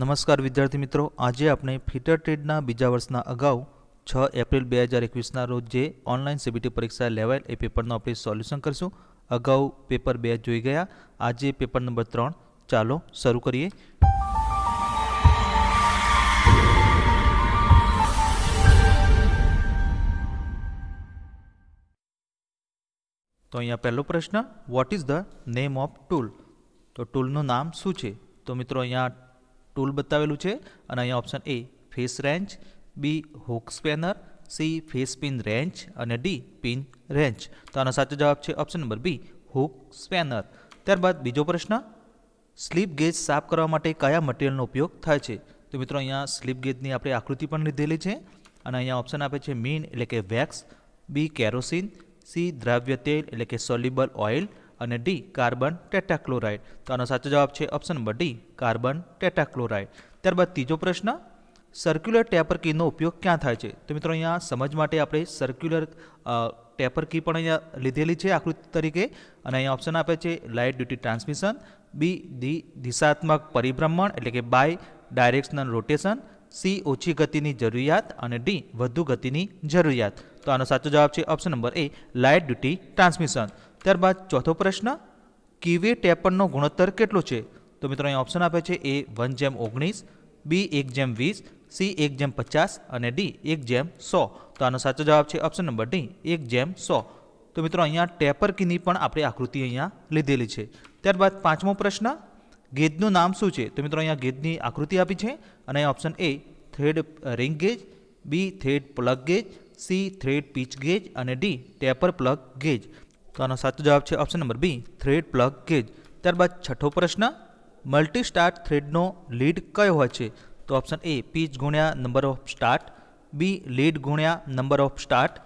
નમસ્કાર વિદ્યાર્થી મિત્રો આજે આપણે ફિટર ટ્રેડના બીજા વર્ષના અગાઉ છ એપ્રિલ બે હજાર એકવીસના રોજ જે ઓનલાઈન સીબીટી પરીક્ષા લેવાયેલ એ પેપરનું આપણે સોલ્યુશન કરીશું અગાઉ પેપર બે જોઈ ગયા આજે પેપર નંબર ત્રણ ચાલો શરૂ કરીએ તો અહીંયા પહેલો પ્રશ્ન what is the name of tool તો ટૂલનું નામ શું છે તો મિત્રો અહીંયા ટૂલ બતાવેલું છે અને અહીંયા option A face wrench B hook spanner C face pin wrench અને ડી પિન રેન્ચ તો આનો સાચો જવાબ છે option number B hook spanner ત્યારબાદ બીજો પ્રશ્ન સ્લીપ ગેજ સાફ કરવા માટે કયા મટીરિયલનો ઉપયોગ થાય છે તો મિત્રો અહીંયા સ્લીપ ગેજની આપણે આકૃતિ પણ લીધેલી છે અને અહીંયા ઓપ્શન આપે છે મીન એટલે કે વેક્સ બી કેરોસીન સી દ્રાવ્ય તેલ એટલે કે સોલ્યુબલ ઓઇલ અને ડી કાર્બન ટેટાક્લોરાઇડ તો આનો સાચો જવાબ છે option number D carbon tetrachloride ત્યારબાદ ત્રીજો પ્રશ્ન સર્ક્યુલર ટેપર કીનો ઉપયોગ ક્યાં થાય છે તો મિત્રો અહીંયા સમજ માટે આપણે સર્ક્યુલર ટેપર કી પણ અહીંયા લીધેલી છે આકૃતિ તરીકે અને અહીંયા ઓપ્શન આપે છે લાઇટ ડ્યુટી ટ્રાન્સમિશન બી દી દિશાત્મક પરિભ્રમણ એટલે કે બાય ડાયરેક્શનલ રોટેશન સી ઓછી ગતિની જરૂરિયાત અને ડી વધુ ગતિની જરૂરિયાત તો આનો સાચો જવાબ છે option number A light duty transmission ત્યારબાદ ચોથો પ્રશ્ન કીવી ટેપરનો ગુણોત્તર કેટલો છે તો મિત્રો અહીં ઓપ્શન આપે છે એ વન જેમ ઓગણીસ બી એક જેમ વીસ સી એક જેમ પચાસ અને ડી એક જેમ સો તો આનો સાચો જવાબ છે ઓપ્શન નંબર ડી એક જેમ સો તો મિત્રો અહીંયા ટેપર કીની પણ આપણે આકૃતિ અહીંયા લીધેલી છે ત્યારબાદ પાંચમો પ્રશ્ન ગેજનું નામ શું છે તો મિત્રો અહીંયા ગેજની આકૃતિ આપી છે અને option A thread ring gauge B thread plug gauge C thread pitch gauge અને ડી ટેપર પ્લગ ગેજ તો આનો સાચો જવાબ છે option number B thread plug gauge ત્યારબાદ છઠ્ઠો પ્રશ્ન મલ્ટી સ્ટાર્ટ થ્રેડનો લીડ કયો હોય છે તો ઓપ્શન એ પીચ ગુણ્યા number of start B lead ગુણ્યા number of start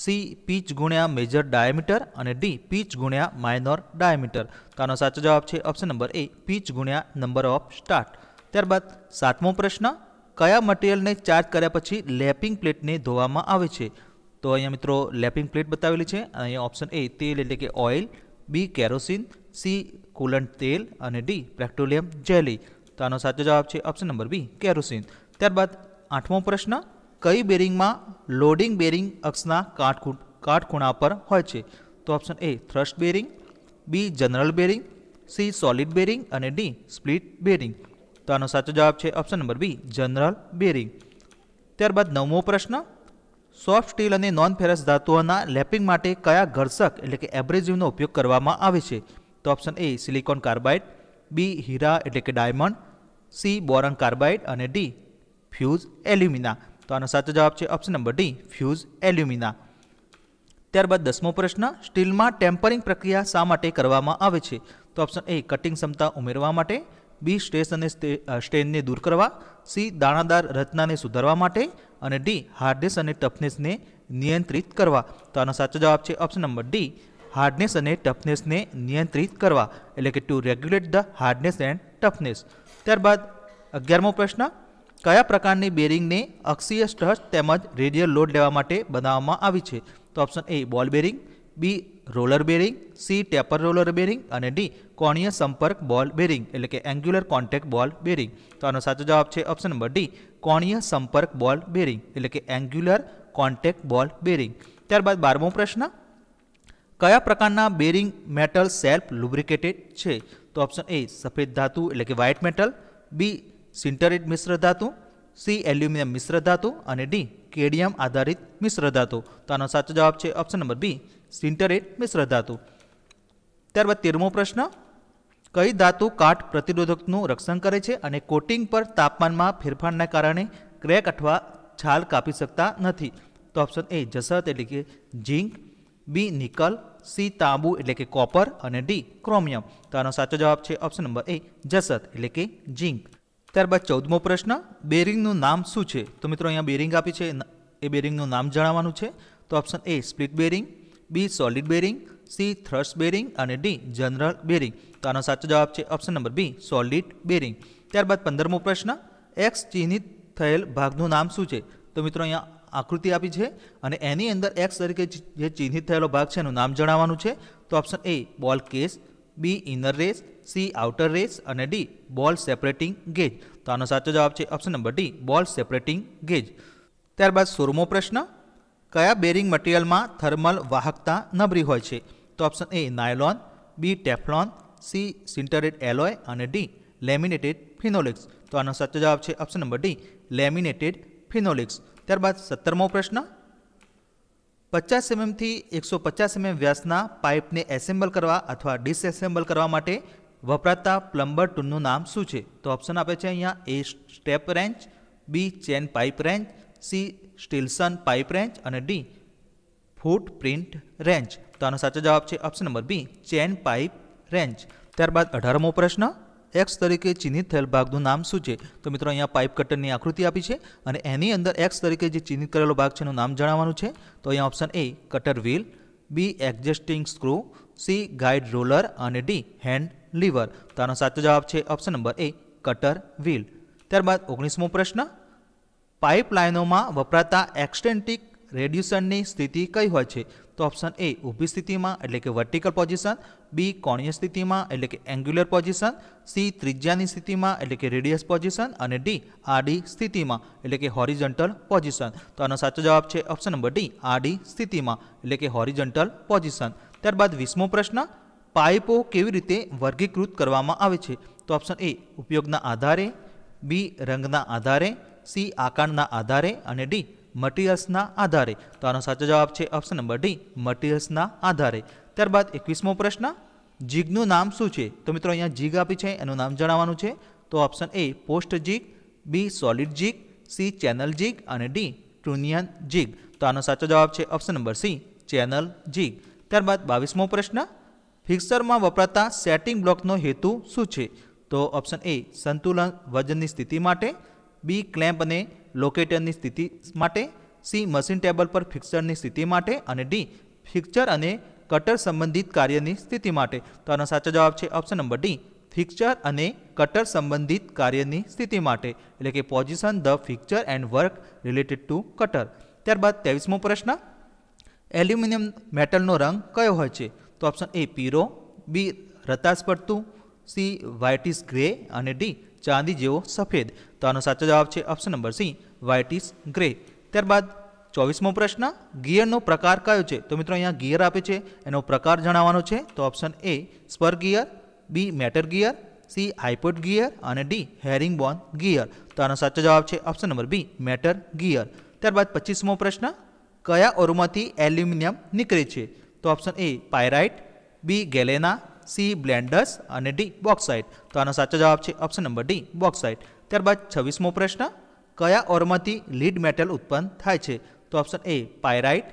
C pitch ગુણ્યા મેજર ડાયામીટર અને ડી પીચ ગુણ્યા માઇનોર ડાયામીટર તો આનો સાચો જવાબ છે ઓપ્શન નંબર એ પીચ ગુણ્યા નંબર ઓફ સ્ટાર્ટ ત્યારબાદ સાતમો પ્રશ્ન કયા મટીરિયલને ચાર્જ કર્યા પછી લેપિંગ પ્લેટને ધોવામાં આવે છે તો અહીંયા મિત્રો લેપિંગ પ્લેટ બતાવેલી છે અહીંયા ઓપ્શન એ તેલ એટલે કે oil B kerosene C coolant તેલ અને ડી પેટ્રોલિયમ જેલી તો આનો સાચો જવાબ છે ઓપ્શન નંબર બી કેરોસીન ત્યારબાદ આઠમો પ્રશ્ન કઈ બેરિંગમાં લોડિંગ બેરિંગ અક્ષના કાટખૂ કાટખૂણા પર હોય છે તો option A thrust bearing B general bearing C solid bearing અને ડી સ્પ્લિટ બેરિંગ તો આનો સાચો જવાબ છે option number B general bearing ત્યારબાદ નવમો પ્રશ્ન સોફ્ટ સ્ટીલ અને નોન ફેરસ ધાતુઓના લેપિંગ માટે કયા ઘર્ષક એટલે કે એબ્રેઝિવનો ઉપયોગ કરવામાં આવે છે તો option A silicon carbide B હીરા એટલે કે ડાયમંડ સી બોરન કાર્બાઇડ અને ડી ફ્યુઝ એલ્યુમિના તો આનો સાચો જવાબ છે option number D fuse alumina ત્યારબાદ દસમો પ્રશ્ન સ્ટીલમાં ટેમ્પરિંગ પ્રક્રિયા શા માટે કરવામાં આવે છે તો ઓપ્શન એ કટિંગ ક્ષમતા ઉમેરવા માટે બી સ્ટ્રેસ અને સ્ટેનને દૂર કરવા સી દાણાદાર રચનાને સુધારવા માટે અને ડી હાર્ડનેસ અને ટફનેસને નિયંત્રિત કરવા તો આનો સાચો જવાબ છે ઓપ્શન નંબર ડી હાર્ડનેસ અને ટફનેસને નિયંત્રિત કરવા એટલે કે to regulate the hardness and toughness ત્યારબાદ અગિયારમો પ્રશ્ન કયા પ્રકારની બેરિંગને અક્ષીય સ્ટચ તેમજ રેડિયલ લોડ લેવા માટે બનાવવામાં આવી છે તો option A ball bearing B roller bearing C taper roller bearing અને ડી કોણીય સંપર્ક બોલ બેરિંગ એટલે કે એંગ્યુલર કોન્ટેક્ટ બોલ બેરિંગ તો આનો સાચો જવાબ છે ઓપ્શન નંબર ડી કોણીય સંપર્ક બોલ બેરિંગ એટલે કે એંગ્યુલર કોન્ટેક બોલ બેરિંગ ત્યારબાદ બારમો પ્રશ્ન કયા પ્રકારના બેરિંગ મેટલ સેલ્ફ લુબ્રિકેટેડ છે તો ઓપ્શન એ સફેદ ધાતુ એટલે કે વ્હાઇટ મેટલ બી સિન્ટરેટ મિશ્ર ધાતુ સી એલ્યુમિનિયમ મિશ્ર ધાતુ અને ડી કેડિયમ આધારિત મિશ્ર ધાતુ તો આનો સાચો જવાબ છે ઓપ્શન નંબર બી સિન્ટરેટ મિશ્ર ધાતુ ત્યારબાદ તેરમો પ્રશ્ન કઈ ધાતુ કાટ પ્રતિરોધકનું રક્ષણ કરે છે અને કોટિંગ પર તાપમાનમાં ફેરફારના કારણે ક્રેક અથવા છાલ કાપી શકતા નથી તો ઓપ્શન એ જસત એટલે કે ઝીંક બી નિકલ સી તાંબુ એટલે કે કોપર અને ડી ક્રોમિયમ તો આનો સાચો જવાબ છે ઓપ્શન નંબર એ જસત એટલે કે ઝીંક ત્યારબાદ ચૌદમો પ્રશ્ન બેરિંગનું નામ શું છે તો મિત્રો અહીંયા બેરિંગ આપી છે એ બેરિંગનું નામ જણાવવાનું છે તો option A split bearing B solid bearing C thrust bearing અને ડી જનરલ બેરિંગ તો આનો સાચો જવાબ છે option number B solid bearing ત્યારબાદ પંદરમો પ્રશ્ન એક્સ ચિહ્નિત થયેલ ભાગનું નામ શું છે તો મિત્રો અહીંયા આકૃતિ આપી છે અને એની અંદર એક્સ તરીકે જે ચિહ્નિત થયેલો ભાગ છે એનું નામ જણાવવાનું છે તો option A ball case B inner race C outer race અને ડી બોલ સેપરેટિંગ ગેજ તો આનો સાચો જવાબ છે option number D ball separating gauge ત્યારબાદ સોરમો પ્રશ્ન કયા બેરિંગ મટીરિયલમાં થર્મલ વાહકતા નબળી હોય છે તો option A nylon B Teflon C sintered alloy અને ડી લેમિનેટેડ ફિનોલિક્સ તો આનો સાચો જવાબ છે option number D laminated phenolics ત્યારબાદ સત્તરમો પ્રશ્ન પચાસ એમએમથી mm એકસો પચાસ એમએમ mm વ્યાસના પાઇપને એસેમ્બલ કરવા અથવા ડિસએસેમ્બલ કરવા માટે વપરાતા પ્લમ્બર ટૂલનું નામ શું છે તો ઓપ્શન આપે છે અહીંયા A step wrench B chain pipe wrench C Stillson pipe wrench અને ડી ફૂટ પ્રિન્ટ રેન્ચ તો આનો સાચો જવાબ છે option number B chain pipe wrench ત્યારબાદ અઢારમો પ્રશ્ન એક્સ તરીકે ચિહ્નિત થયેલ ભાગનું નામ શું છે તો મિત્રો અહીંયા પાઇપ કટરની આકૃતિ આપી છે અને એની અંદર એક્સ તરીકે જે ચિહ્નિત કરેલો ભાગ છે એનું નામ જણાવવાનું છે તો અહીંયા option A cutter wheel B adjusting screw C guide roller અને ડી હેન્ડ લીવર તો આનો સાચો જવાબ છે option number A cutter wheel ત્યારબાદ ઓગણીસમો પ્રશ્ન પાઇપલાઇનોમાં વપરાતા એક્સટેન્ટિક રેડ્યુશનની સ્થિતિ કઈ હોય છે તો ઓપ્શન એ ઊભી સ્થિતિમાં એટલે કે વર્ટિકલ પોઝિશન બી કોણીય સ્થિતિમાં એટલે કે એંગ્યુલર પોઝિશન સી ત્રિજ્યાની સ્થિતિમાં એટલે કે રેડિયસ પોઝિશન અને ડી આડી સ્થિતિમાં એટલે કે હોરિઝન્ટલ પોઝિશન તો આનો સાચો જવાબ છે ઓપ્શન નંબર ડી આડી સ્થિતિમાં એટલે કે હોરિઝન્ટલ પોઝિશન ત્યારબાદ વીસમો પ્રશ્ન પાઇપો કેવી રીતે વર્ગીકૃત કરવામાં આવે છે તો ઓપ્શન એ ઉપયોગના આધારે બી રંગના આધારે સી આકારના આધારે અને ડી મટીરિયલ્સના આધારે તો આનો સાચો જવાબ છે ઓપ્શન નંબર ડી મટીરિયલ્સના આધારે ત્યારબાદ એકવીસમો પ્રશ્ન જીગનું નામ શું છે તો મિત્રો અહીંયા જીગ આપી છે એનું નામ જણાવવાનું છે તો option A post jig B solid jig C channel jig અને ડી ટ્રુનિયન જીગ તો આનો સાચો જવાબ છે option number C channel jig ત્યારબાદ બાવીસમો પ્રશ્ન ફિક્સરમાં વપરાતા સેટિંગ બ્લોકનો હેતુ શું છે તો ઓપ્શન એ સંતુલન વજનની સ્થિતિ માટે બી ક્લેમ્પ અને લોકેટરની સ્થિતિ માટે સી મશીન ટેબલ પર ફિક્સરની સ્થિતિ માટે અને ડી ફિક્સર અને કટર સંબંધિત કાર્યની સ્થિતિ માટે તો આનો સાચો જવાબ છે ઓપ્શન નંબર ડી ફિક્સર અને કટર સંબંધિત કાર્યની સ્થિતિ માટે એટલે કે position the fixture and work related to cutter ત્યારબાદ ત્રેવીસમો પ્રશ્ન એલ્યુમિનિયમ મેટલનો રંગ કયો હોય છે તો ઓપ્શન એ પીરો બી રતાશ પડતું સી વ્હાઇટિશ ગ્રે અને ડી ચાંદી જેવો સફેદ તો આનો સાચો જવાબ છે option number C whitish grey ત્યારબાદ ચોવીસમો પ્રશ્ન ગિયરનો પ્રકાર કયો છે તો મિત્રો અહીંયા ગિયર આપે છે એનો પ્રકાર જણાવવાનો છે તો option A spur gear B mitre gear C hypoid gear અને ડી હેરિંગ બોન ગિયર તો આનો સાચો જવાબ છે option number B mitre gear ત્યારબાદ પચીસમો પ્રશ્ન કયા ઓરોમાંથી એલ્યુમિનિયમ નીકળે છે તો option A pyrite B ગેલેના C બ્લેન્ડર્સ અને ડી બોક્સાઇટ તો આનો સાચો જવાબ છે ઓપ્શન નંબર ડી બોક્સાઇટ ત્યારબાદ છવ્વીસમો પ્રશ્ન કયા ઓરમાંથી લીડ મેટલ ઉત્પન્ન થાય છે તો option A pyrite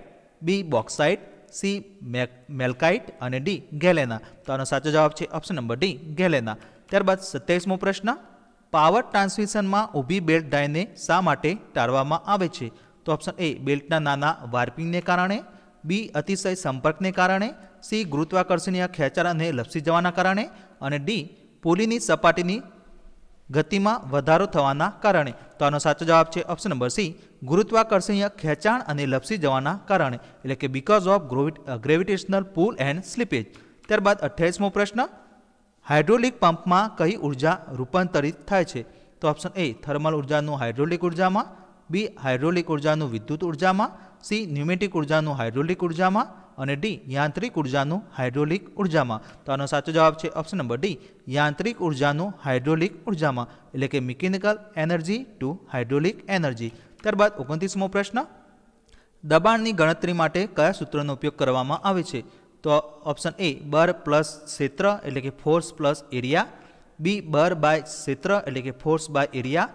B bauxite C malachite અને ડી ગેલેના તો આનો સાચો જવાબ છે ઓપ્શન નંબર ડી ગેલેના ત્યારબાદ સત્યાવીસમો પ્રશ્ન પાવર ટ્રાન્સમિશનમાં ઊભી બેલ્ટ ડાયને શા માટે ટાળવામાં આવે છે તો ઓપ્શન એ બેલ્ટના નાના વાર્પિંગને કારણે બી અતિશય સંપર્કને કારણે સી ગુરુત્વાકર્ષણીય ખેંચાણ અને લપસી જવાના કારણે અને ડી પોલીની સપાટીની ગતિમાં વધારો થવાના કારણે તો આનો સાચો જવાબ છે ઓપ્શન નંબર સી ગુરુત્વાકર્ષણીય ખેંચાણ અને લપસી જવાના કારણે એટલે કે because of gravitational pull and slippage ત્યારબાદ અઠ્યાવીસમો પ્રશ્ન હાઇડ્રોલિક પંપમાં કઈ ઉર્જા રૂપાંતરિત થાય છે તો ઓપ્શન એ થર્મલ ઉર્જાનું હાઇડ્રોલિક ઉર્જામાં બી હાઇડ્રોલિક ઉર્જાનું વિદ્યુત ઉર્જામાં સી ન્યુમેટિક ઉર્જાનું હાઇડ્રોલિક ઉર્જામાં અને ડી યાંત્રિક ઉર્જાનું હાઇડ્રોલિક ઉર્જામાં તો આનો સાચો જવાબ છે ઓપ્શન નંબર ડી યાંત્રિક ઉર્જાનું હાઇડ્રોલિક ઉર્જામાં એટલે કે mechanical energy to hydraulic energy ત્યારબાદ ઓગણત્રીસમો પ્રશ્ન દબાણની ગણતરી માટે કયા સૂત્રનો ઉપયોગ કરવામાં આવે છે તો ઓપ્શન એ બર પ્લસ ક્ષેત્ર એટલે કે ફોર્સ પ્લસ એરિયા બી બર બાય ક્ષેત્ર એટલે કે ફોર્સ બાય એરિયા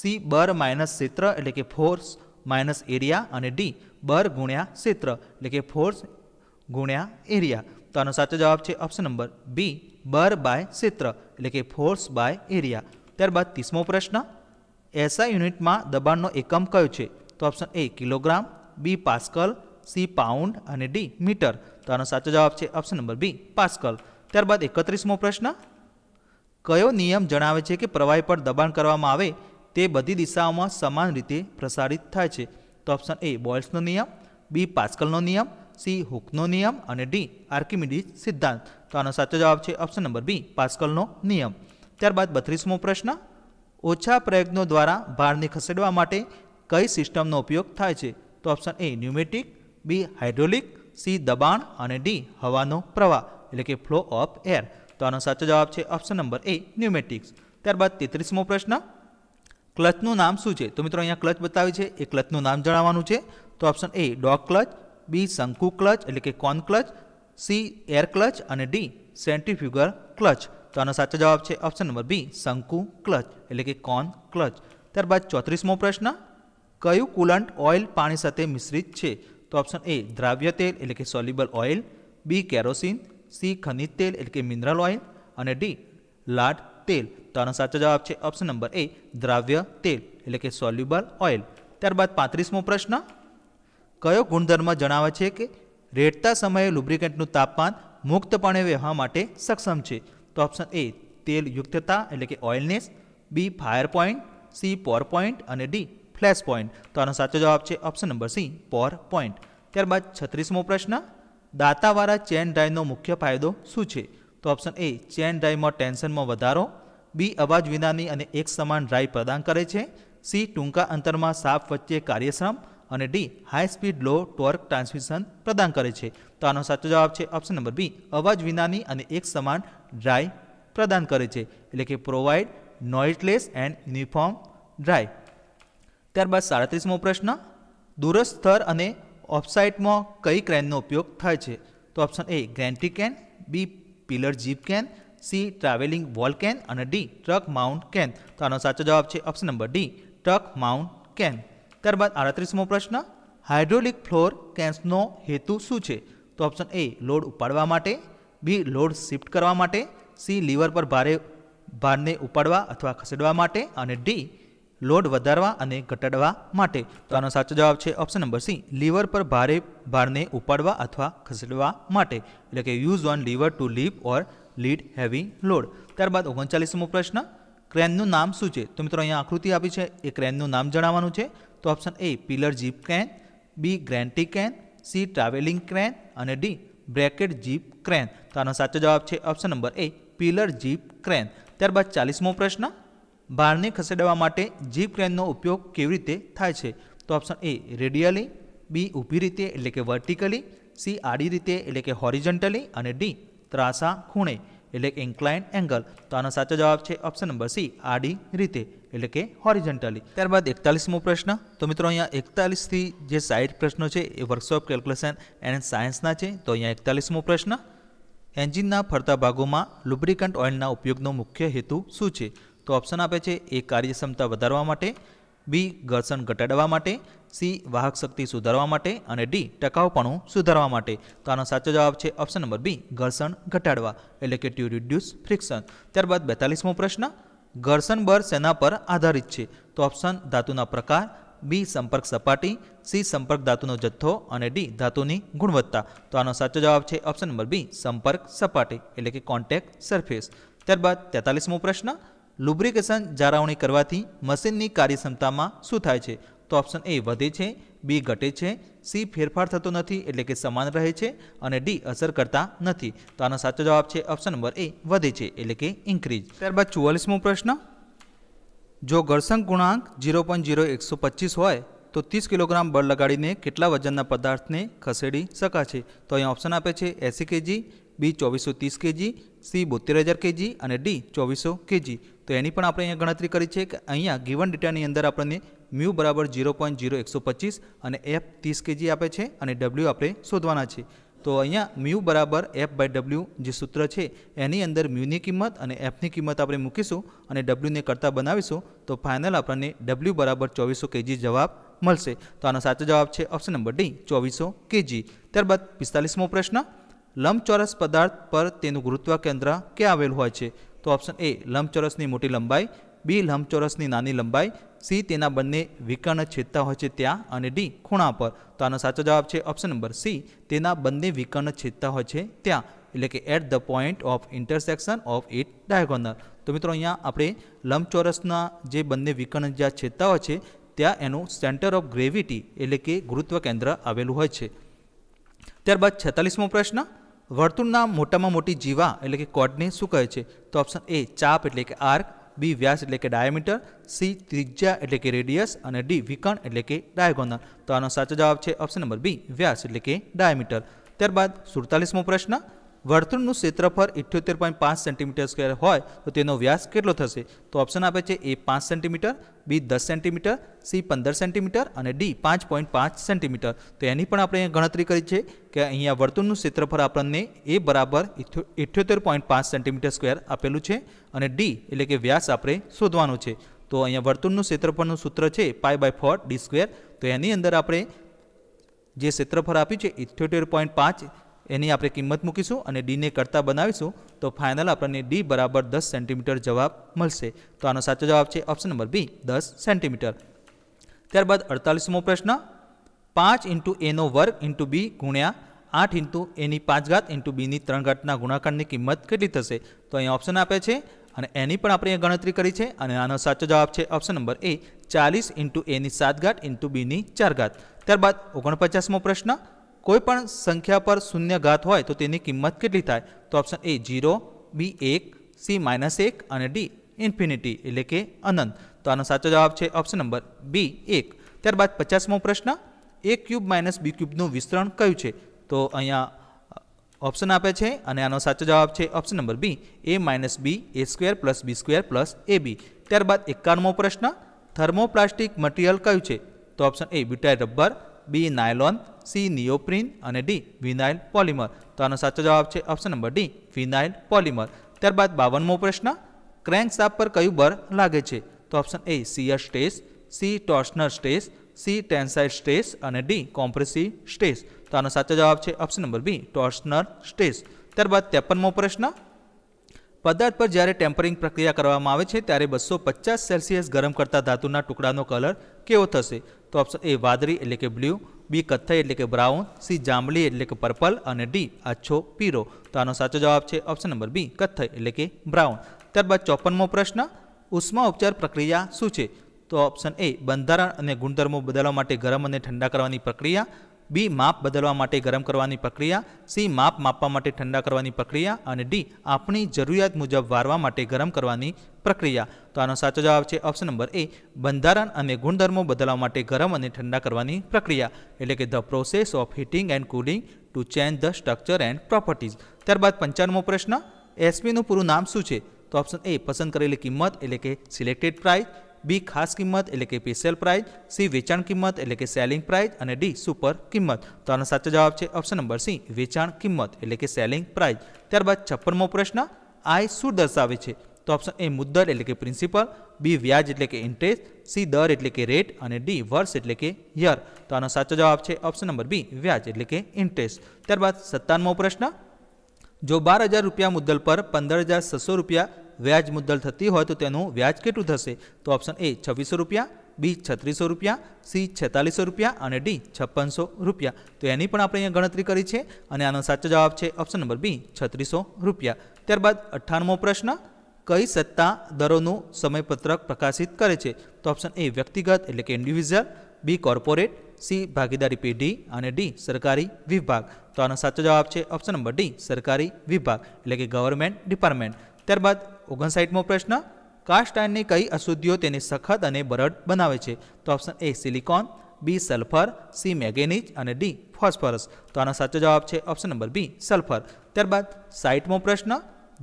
સી બર માઇનસ ક્ષેત્ર એટલે કે ફોર્સ માઇનસ એરિયા અને ડી બર ગુણ્યા ક્ષેત્ર એટલે કે ફોર્સ ગુણ્યા એરિયા તો આનો સાચો જવાબ છે ઓપ્શન નંબર બી બર બાય ક્ષેત્ર એટલે કે ફોર્સ બાય એરિયા ત્યારબાદ ત્રીસમો પ્રશ્ન એસઆઈ યુનિટમાં દબાણનો એકમ કયો છે તો option A kilogram B pascal C pound અને ડી મીટર તો આનો સાચો જવાબ છે ઓપ્શન નંબર બી પાસ્કલ ત્યારબાદ એકત્રીસમો પ્રશ્ન કયો નિયમ જણાવે છે કે પ્રવાહી પર દબાણ કરવામાં આવે તે બધી દિશાઓમાં સમાન રીતે પ્રસારિત થાય છે તો ઓપ્શન એ બોયલ્સનો નિયમ બી પાસ્કલનો નિયમ સી હુકનો નિયમ અને ડી આર્કિમિડીઝ સિદ્ધાંત તો આનો સાચો જવાબ છે ઓપ્શન નંબર બી પાસ્કલનો નિયમ ત્યારબાદ બત્રીસમો પ્રશ્ન ઓછા પ્રયત્નો દ્વારા ભારને ખસેડવા માટે કઈ સિસ્ટમનો ઉપયોગ થાય છે તો option A pneumatic B hydraulic C દબાણ અને ડી હવાનો પ્રવાહ એટલે કે ફ્લો ઓફ એર તો આનો સાચો જવાબ છે ઓપ્શન નંબર એ ન્યુમેટિક્સ ત્યારબાદ તેત્રીસમો પ્રશ્ન ક્લચનું નામ શું છે તો મિત્રો અહીંયા ક્લચ બતાવ્યું છે એ ક્લચનું નામ જણાવવાનું છે તો option A dog clutch B શંકુ ક્લચ એટલે કે cone clutch C air clutch અને ડી સેન્ટ્રીફ્યુગર ક્લચ તો આનો સાચો જવાબ છે ઓપ્શન નંબર બી શંકુ ક્લચ એટલે કે કોન ક્લચ ત્યારબાદ ચોત્રીસમો પ્રશ્ન કયું કુલન્ટ ઓઇલ પાણી સાથે મિશ્રિત છે તો ઓપ્શન એ દ્રાવ્ય તેલ એટલે કે soluble oil B kerosene C ખનિજ તેલ એટલે કે મિનરલ ઓઇલ અને ડી લાડ તેલ તો આનો સાચો જવાબ છે ઓપ્શન નંબર એ દ્રાવ્ય તેલ એટલે કે સોલ્યુબલ ઓઇલ ત્યારબાદ પાંત્રીસમો પ્રશ્ન કયો ગુણધર્મ જણાવે છે કે રેડતા સમયે લુબ્રિકેન્ટનું તાપમાન મુક્તપણે વહેવા માટે સક્ષમ છે તો ઓપ્શન એ તેલ યુક્તતા એટલે કે oiliness B fire point C pour point અને ડી ફ્લેશ પોઈન્ટ તો આનો સાચો જવાબ છે option number C pour point ત્યારબાદ છત્રીસમો પ્રશ્ન દાતાવાળા ચેન ડ્રાઈવનો મુખ્ય ફાયદો શું છે તો ઓપ્શન એ ચેન ડ્રાઈવમાં ટેન્શનમાં વધારો બી અવાજ વિનાની અને એક સમાન ડ્રાઈવ પ્રદાન કરે છે સી ટૂંકા અંતરમાં સાપ વચ્ચે કાર્યશ્રમ અને D high speed low torque transmission પ્રદાન કરે છે તો આનો સાચો જવાબ છે ઓપ્શન નંબર બી અવાજ વિનાની અને એક સમાન ડ્રાય પ્રદાન કરે છે એટલે કે provide noiseless and uniform drive ત્યારબાદ સાડત્રીસમો પ્રશ્ન દૂરસ્થ સ્તર અને ઓફસાઇટમાં કઈ ક્રેનનો ઉપયોગ થાય છે તો option A gantry crane B pillar jib crane C travelling wall crane અને ડી ટ્રક માઉન્ટ કેન તો આનો સાચો જવાબ છે option number D truck mount crane ત્યારબાદ આડત્રીસમો પ્રશ્ન હાઇડ્રોલિક ફ્લોર કેન્સનો હેતુ શું છે તો ઓપ્શન એ લોડ ઉપાડવા માટે બી લોડ શિફ્ટ કરવા માટે સી લીવર પર ભારે ભારને ઉપાડવા અથવા ખસેડવા માટે અને ડી લોડ વધારવા અને ઘટાડવા માટે તો આનો સાચો જવાબ છે ઓપ્શન નંબર સી લીવર પર ભારે ભારને ઉપાડવા અથવા ખસેડવા માટે એટલે કે use on lever to lift or lead heavy load ત્યારબાદ ઓગણચાલીસમો પ્રશ્ન ક્રેનનું નામ શું છે તો મિત્રો અહીંયા આકૃતિ આપી છે એ ક્રેનનું નામ જણાવવાનું છે તો option A pillar jib crane B gantry crane C travelling crane અને ડી બ્રેકેટ જીપ ક્રેન તો આનો સાચો જવાબ છે option number A pillar jib crane ત્યારબાદ ચાલીસમો પ્રશ્ન ભારને ખસેડવા માટે જીપ ક્રેનનો ઉપયોગ કેવી રીતે થાય છે તો ઓપ્શન એ રેડિયલી બી ઊભી રીતે એટલે કે વર્ટિકલી સી આડી રીતે એટલે કે હોરિઝન્ટલી અને ડી ત્રાસા ખૂણે એટલે કે ઇન્ક્લાઇન એંગલ તો આનો સાચો જવાબ છે ઓપ્શન નંબર સી આડી રીતે એટલે કે હોરિજન્ટલી ત્યારબાદ એકતાલીસમો પ્રશ્ન તો મિત્રો અહીંયા એકતાલીસથી જે સાઈઠ પ્રશ્નો છે એ વર્કશોપ કેલ્ક્યુલેશન એન્ડ સાયન્સના છે તો અહીંયા એકતાલીસમો પ્રશ્ન એન્જિનના ફરતા ભાગોમાં લુબ્રિકન્ટ ઓઇલના ઉપયોગનો મુખ્ય હેતુ શું છે તો ઓપ્શન આપે છે એ કાર્યક્ષમતા વધારવા માટે બી ઘર્ષણ ઘટાડવા માટે સી વાહક શક્તિ સુધારવા માટે અને ડી ટકાઉપણું સુધારવા માટે તો આનો સાચો જવાબ છે ઓપ્શન નંબર બી ઘર્ષણ ઘટાડવા એટલે કે ટ્યુ રિડ્યુસ ફ્રિક્શન ત્યારબાદ બેતાલીસમો પ્રશ્ન ઘર્ષણ બળ શેના પર આધારિત છે તો ઓપ્શન ધાતુના પ્રકાર બી સંપર્ક સપાટી સી સંપર્ક ધાતુનો જથ્થો અને ડી ધાતુની ગુણવત્તા તો આનો સાચો જવાબ છે ઓપ્શન નંબર બી સંપર્ક સપાટી એટલે કે કોન્ટેક્ટ સરફેસ ત્યારબાદ તેતાલીસમો પ્રશ્ન લુબ્રિકેશન જાળવણી કરવાથી મશીનની કાર્યક્ષમતામાં શું થાય છે તો ઓપ્શન એ વધે છે બી ઘટે છે સી ફેરફાર થતો નથી એટલે કે સમાન રહે છે અને ડી અસર કરતા નથી તો આનો સાચો જવાબ છે ઓપ્શન નંબર એ વધે છે એટલે કે ઇન્ક્રીઝ ત્યારબાદ ચુવાલીસમો પ્રશ્ન જો ઘર્ષણ ગુણાંક ઝીરો પોઈન્ટ ઝીરો એકસો પચીસ હોય તો ત્રીસ કિલોગ્રામ બળ લગાડીને કેટલા વજનના પદાર્થને ખસેડી શકાશે તો અહીં ઓપ્શન આપે છે એંસી કેજી બી ચોવીસો ત્રીસ કેજી સી બોતેર હજાર કેજી અને ડી ચોવીસો કેજી તો એની પણ આપણે અહીંયા ગણતરી કરી છે કે અહીંયા ગીવન ડેટાની અંદર આપણને મ્યુ બરાબર ઝીરો પોઈન્ટ ઝીરો એકસો પચીસ અને એફ ત્રીસ કેજી આપે છે અને ડબલ્યુ આપણે શોધવાના છે તો અહીંયા મ્યુ બરાબર એફ બાય ડબલ્યુ જે સૂત્ર છે એની અંદર મ્યુની કિંમત અને એફની કિંમત આપણે મૂકીશું અને ડબલ્યુને કરતાં બનાવીશું તો ફાઇનલ આપણને ડબલ્યુ બરાબર ચોવીસો કેજી જવાબ મળશે તો આનો સાચો જવાબ છે ઓપ્શન નંબર ડી ચોવીસો કેજી ત્યારબાદ પિસ્તાલીસમો પ્રશ્ન લંબચોરસ પદાર્થ પર તેનું ગુરુત્વ કેન્દ્ર ક્યાં આવેલું હોય છે તો ઓપ્શન એ લંબચોરસની મોટી લંબાઈ બી લંબચોરસની નાની લંબાઈ સી તેના બંને વિકર્ણ છેદતા હોય છે ત્યાં અને ડી ખૂણા પર તો આનો સાચો જવાબ છે ઓપ્શન નંબર સી તેના બંને વિકર્ણ છેદતા હોય છે ત્યાં એટલે કે at the point of intersection of it diagonal તો મિત્રો અહીંયા આપણે લંબચોરસના જે બંને વિકર્ણ જ્યાં છેદતા હોય છે ત્યાં એનું સેન્ટર ઓફ ગ્રેવિટી એટલે કે ગુરુત્વ કેન્દ્ર આવેલું હોય છે ત્યારબાદ છેતાલીસમો પ્રશ્ન વર્તુળના મોટામાં મોટી જીવા એટલે કે કોડને શું કહે છે તો ઓપ્શન એ ચાપ એટલે કે આર્ક બી વ્યાસ એટલે કે ડાયામીટર સી ત્રિજ્યા એટલે કે રેડિયસ અને ડી વિકર્ણ એટલે કે ડાયગોનલ તો આનો સાચો જવાબ છે ઓપ્શન નંબર બી વ્યાસ એટલે કે ડાયામીટર ત્યારબાદ સુડતાલીસમો પ્રશ્ન વર્તુળનું ક્ષેત્રફળ ઇઠ્યોતેર પોઈન્ટ પાંચ સેન્ટીમીટર સ્ક્વેર હોય તો તેનો વ્યાસ કેટલો થશે તો ઓપ્શન આપે છે એ પાંચ સેન્ટીમીટર બી દસ સેન્ટીમીટર સી પંદર સેન્ટીમીટર અને ડી પાંચ પોઈન્ટ પાંચ સેન્ટીમીટર તો એની પણ આપણે અહીંયા ગણતરી કરી છે કે અહીંયા વર્તુળનું ક્ષેત્રફળ આપણને એ બરાબર ઇઠ્યોતેર પોઈન્ટ પાંચ સેન્ટીમીટર સ્ક્વેર આપેલું છે અને ડી એટલે કે વ્યાસ આપણે શોધવાનો છે તો અહીંયા વર્તુળનું ક્ષેત્રફળનું સૂત્ર છે pi by four D square તો એની અંદર આપણે જે ક્ષેત્રફળ આપ્યું છે ઇઠ્યોતેર પોઈન્ટ પાંચ એની આપણે કિંમત મૂકીશું અને ડીને કરતાં બનાવીશું તો ફાઇનલ આપણને ડી બરાબર દસ સેન્ટીમીટર જવાબ મળશે તો આનો સાચો જવાબ છે ઓપ્શન નંબર બી દસ સેન્ટીમીટર ત્યારબાદ અડતાલીસમો પ્રશ્ન પાંચ ઇન્ટુ એનો વર્ગ ઇન્ટુ બી ગુણ્યા આઠ ઇન્ટુ એની પાંચ ઘાત ઇન્ટુ બીની ત્રણ ઘાટના ગુણાકારની કિંમત કેટલી થશે તો અહીં ઓપ્શન આપે છે અને એની પણ આપણે અહીંયા ગણતરી કરી છે અને આનો સાચો જવાબ છે ઓપ્શન નંબર એ ચાલીસ ઇન્ટુ એની સાત ઘાત ઇન્ટુ બીની ચાર ઘાત ત્યારબાદ ઓગણપચાસમો પ્રશ્ન કોઈપણ સંખ્યા પર શૂન્ય ઘાત હોય તો તેની કિંમત કેટલી થાય તો ઓપ્શન એ જીરો બી એક સી માઇનસ એક અને ડી ઇન્ફિનિટી એટલે કે અનંત તો આનો સાચો જવાબ છે ઓપ્શન નંબર બી એક ત્યારબાદ પચાસમો પ્રશ્ન એ ક્યુબ માઇનસ બી ક્યુબનું વિસ્તરણ કયું છે તો અહીંયા ઓપ્શન આપે છે અને આનો સાચો જવાબ છે option number B A minus B A square plus B square plus A B ત્યારબાદ એકાણમો પ્રશ્ન થર્મોપ્લાસ્ટિક મટીરિયલ કયું છે તો option A butyl rubber B nylon C neoprene અને ડી વિનાઇલ પોલિમર તો આનો સાચો જવાબ છે option number D vinyl polymer ત્યારબાદ બાવનમો પ્રશ્ન ક્રેન્ક સાપ પર કયું બર લાગે છે તો option A shear stress C torsional stress C tensile stress અને ડી કોમ્પ્રેસિવ સ્ટેસ તો આનો સાચો જવાબ છે ઓપ્શન નંબર બી ટોર્શનર સ્ટેસ ત્યારબાદ ત્રેપનમો પ્રશ્ન પદાર્થ પર જ્યારે ટેમ્પરિંગ પ્રક્રિયા કરવામાં આવે છે ત્યારે બસો પચાસ સેલ્સિયસ ગરમ કરતા ધાતુના ટુકડાનો કલર કેવો થશે તો ઓપ્શન એ વાદળી એટલે કે બ્લુ બી કથ્થઈ એટલે કે બ્રાઉન સી જાંબલી એટલે કે પર્પલ અને ડી આછો પીરો તો આનો સાચો જવાબ છે ઓપ્શન નંબર બી કથ્થઈ એટલે કે બ્રાઉન ત્યારબાદ ચોપનમો પ્રશ્ન ઉષ્મા ઉપચાર પ્રક્રિયા શું છે તો ઓપ્શન એ બંધારણ અને ગુણધર્મો બદલવા માટે ગરમ અને ઠંડા કરવાની પ્રક્રિયા બી માપ બદલવા માટે ગરમ કરવાની પ્રક્રિયા સી માપ માપવા માટે ઠંડા કરવાની પ્રક્રિયા અને ડી આપણી જરૂરિયાત મુજબ વારવા માટે ગરમ કરવાની પ્રક્રિયા તો આનો સાચો જવાબ છે ઓપ્શન નંબર એ બંધારણ અને ગુણધર્મો બદલવા માટે ગરમ અને ઠંડા કરવાની પ્રક્રિયા એટલે કે the process of heating and cooling to change the structure and properties ત્યારબાદ પંચાણમો પ્રશ્ન એસપીનું પૂરું નામ શું છે તો ઓપ્શન એ પસંદ કરેલી કિંમત એટલે કે સિલેક્ટેડ પ્રાઇસ બી ખાસ કિંમત એટલે કે સ્પેશિયલ પ્રાઇસ સી વેચાણ કિંમત એટલે કે સેલિંગ પ્રાઇસ અને ડી સુપર કિંમત તો આનો સાચો જવાબ છે ઓપ્શન નંબર સી વેચાણ કિંમત એટલે કે સેલિંગ પ્રાઇસ ત્યારબાદ છપ્પનમો પ્રશ્ન આય શું દર્શાવે છે તો ઓપ્શન એ મુદ્દર એટલે કે પ્રિન્સિપલ બી વ્યાજ એટલે કે ઇન્ટરેસ્ટ સી દર એટલે કે રેટ અને ડી વર્ષ એટલે કે યર તો આનો સાચો જવાબ છે ઓપ્શન નંબર બી વ્યાજ એટલે કે ઇન્ટરેસ્ટ ત્યારબાદ સત્તાનમો પ્રશ્ન જો બાર હજાર રૂપિયા મુદ્દલ પર પંદર હજાર છસો રૂપિયા વ્યાજ મુદ્દલ થતી હોય તો તેનું વ્યાજ કેટલું થશે તો ઓપ્શન એ છવ્વીસો રૂપિયા બી છત્રીસો રૂપિયા સી છેતાલીસો રૂપિયા અને ડી છપ્પનસો રૂપિયા તો એની પણ આપણે અહીંયા ગણતરી કરી છે અને આનો સાચો જવાબ છે ઓપ્શન નંબર બી છત્રીસો રૂપિયા ત્યારબાદ અઠ્ઠાણમો પ્રશ્ન કઈ સત્તા દરોનું સમયપત્રક પ્રકાશિત કરે છે તો ઓપ્શન એ વ્યક્તિગત એટલે કે ઇન્ડિવિઝ્યુઅલ બી કોર્પોરેટ સી ભાગીદારી પેઢી અને ડી સરકારી વિભાગ તો આનો સાચો જવાબ છે ઓપ્શન નંબર ડી સરકારી વિભાગ એટલે કે ગવર્મેન્ટ ડિપાર્ટમેન્ટ ત્યારબાદ ઓગણસાઠમો પ્રશ્ન કાસ્ટ આયનની કઈ અશુદ્ધિઓ તેને સખત અને બરડ બનાવે છે તો option A silicon B sulphur C manganese અને ડી ફોસ્ફરસ તો આનો સાચો જવાબ છે ઓપ્શન નંબર બી સલ્ફર ત્યારબાદ સાઇટમો પ્રશ્ન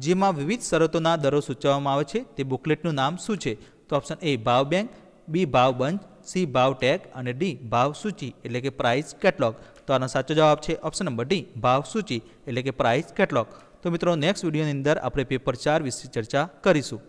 જેમાં વિવિધ શરતોના દરો સૂચવવામાં આવે છે તે બુકલેટનું નામ શું છે તો ઓપ્શન એ ભાવ બેંક બી ભાવ બંચ સી ભાવ ટેગ અને ડી ભાવ સૂચિ એટલે કે પ્રાઇસ કેટલોગ તો આનો સાચો જવાબ છે ઓપ્શન નંબર ડી ભાવ સૂચિ એટલે કે પ્રાઇસ કેટલોગ તો મિત્રો નેક્સ્ટ વિડીયોની અંદર આપણે પેપર ચાર વિશે ચર્ચા કરીશું